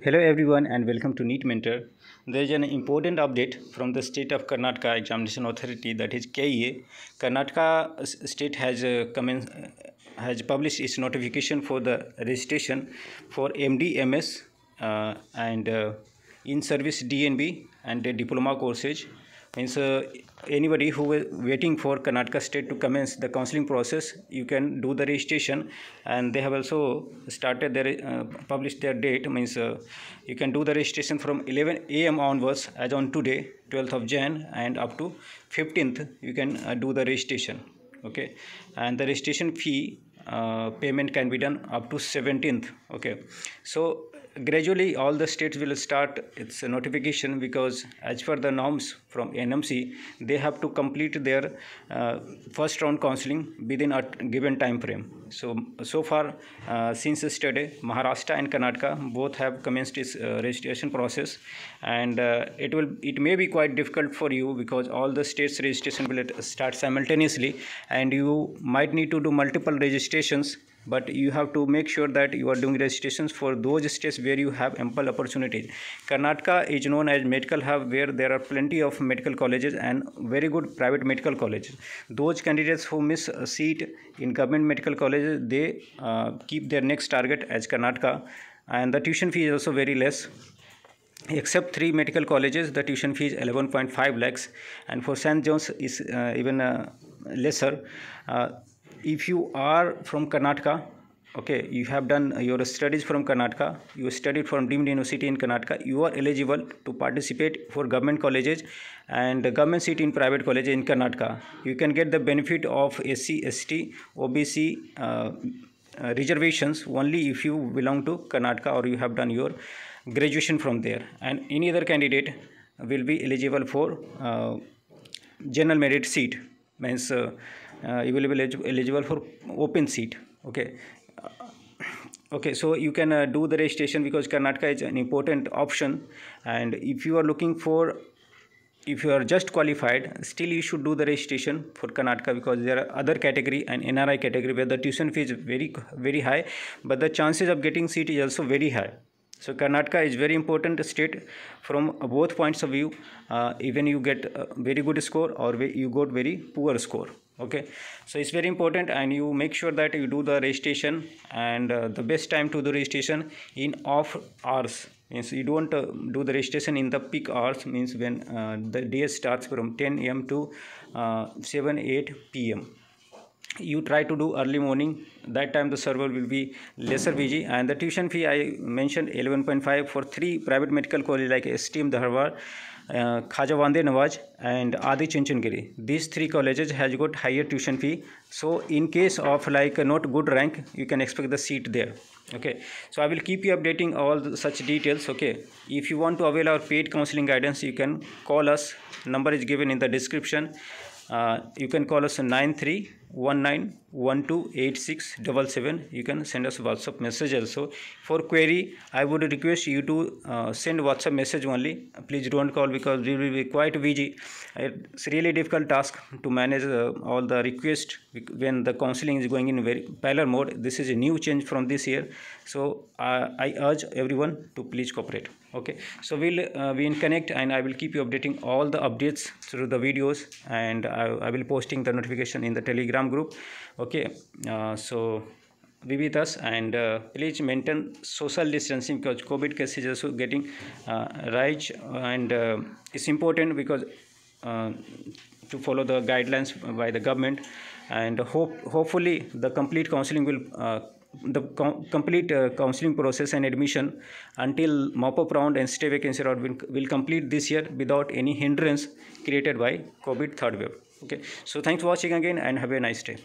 Hello everyone and welcome to NEET Mentor. There is an important update from the state of Karnataka Examination Authority that is KEA. Karnataka state has uh, commenced, uh, has published its notification for the registration for MDMS uh, and uh, in-service DNB and diploma courses means uh, anybody who is waiting for Karnataka state to commence the counseling process you can do the registration and they have also started their uh, published their date means uh, you can do the registration from 11 a.m. onwards as on today 12th of Jan and up to 15th you can uh, do the registration okay and the registration fee uh, payment can be done up to 17th okay so gradually all the states will start its notification because as per the norms from NMC, they have to complete their uh, first round counseling within a given time frame. So, so far uh, since yesterday, Maharashtra and Karnataka both have commenced its uh, registration process and uh, it will it may be quite difficult for you because all the states registration will start simultaneously and you might need to do multiple registrations but you have to make sure that you are doing registrations for those states where you have ample opportunities karnataka is known as medical hub where there are plenty of medical colleges and very good private medical colleges those candidates who miss a seat in government medical colleges they uh, keep their next target as karnataka and the tuition fee is also very less except three medical colleges the tuition fee is 11.5 lakhs and for st john's is uh, even uh, lesser uh, if you are from Karnataka, okay, you have done your studies from Karnataka, you studied from Deemed University in Karnataka, you are eligible to participate for government colleges and government seat in private college in Karnataka. You can get the benefit of SC, ST, OBC, uh, uh, reservations only if you belong to Karnataka or you have done your graduation from there and any other candidate will be eligible for uh, general merit seat means uh, uh, you will be eligible for open seat okay uh, okay so you can uh, do the registration because karnataka is an important option and if you are looking for if you are just qualified still you should do the registration for karnataka because there are other category and nri category where the tuition fee is very very high but the chances of getting seat is also very high so karnataka is very important state from both points of view uh, even you get very good score or you got very poor score okay so it's very important and you make sure that you do the registration and uh, the best time to do registration in off hours means you don't uh, do the registration in the peak hours means when uh, the day starts from 10 am to uh, 7 8 pm you try to do early morning that time the server will be lesser busy and the tuition fee i mentioned 11.5 for three private medical college like stm dharwar uh, Khaja Wande Nawaz and Adi Chinchin These three colleges has got higher tuition fee. So in case of like not good rank, you can expect the seat there. Okay. So I will keep you updating all the, such details. Okay. If you want to avail our paid counseling guidance, you can call us. Number is given in the description. Uh, you can call us 93 19128677 you can send us whatsapp message also for query i would request you to uh, send whatsapp message only please don't call because we will be quite busy it's really difficult task to manage uh, all the requests when the counseling is going in very parallel mode this is a new change from this year so uh, i urge everyone to please cooperate okay so we'll uh, be in connect and i will keep you updating all the updates through the videos and i, I will posting the notification in the telegram telegram group okay uh, so be with us and uh, please maintain social distancing because COVID cases are getting uh, rise and uh, it's important because uh, to follow the guidelines by the government and hope hopefully the complete counseling will uh, the com complete uh, counseling process and admission until mop-up round and stay vacancy round will, will complete this year without any hindrance created by COVID third wave okay so thanks for watching again and have a nice day